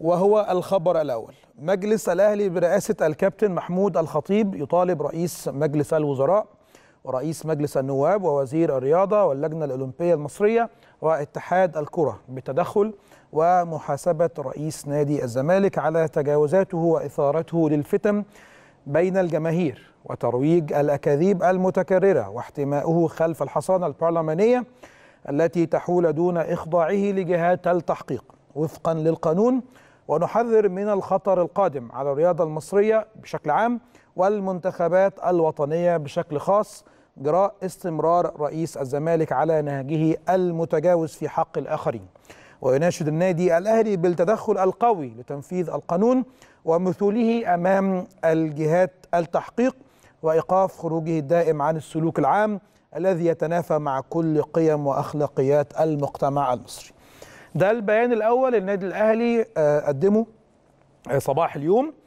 وهو الخبر الأول مجلس الأهلي برئاسة الكابتن محمود الخطيب يطالب رئيس مجلس الوزراء ورئيس مجلس النواب ووزير الرياضة واللجنة الأولمبية المصرية واتحاد الكرة بالتدخل ومحاسبة رئيس نادي الزمالك على تجاوزاته وإثارته للفتن بين الجماهير وترويج الأكاذيب المتكررة واحتمائه خلف الحصانة البرلمانية التي تحول دون إخضاعه لجهات التحقيق وفقا للقانون ونحذر من الخطر القادم على الرياضة المصرية بشكل عام والمنتخبات الوطنية بشكل خاص جراء استمرار رئيس الزمالك على نهجه المتجاوز في حق الآخرين ويناشد النادي الأهلي بالتدخل القوي لتنفيذ القانون ومثوله أمام الجهات التحقيق وإيقاف خروجه الدائم عن السلوك العام الذي يتنافى مع كل قيم وأخلاقيات المجتمع المصري ده البيان الاول النادي الاهلي آه، قدمه آه، صباح اليوم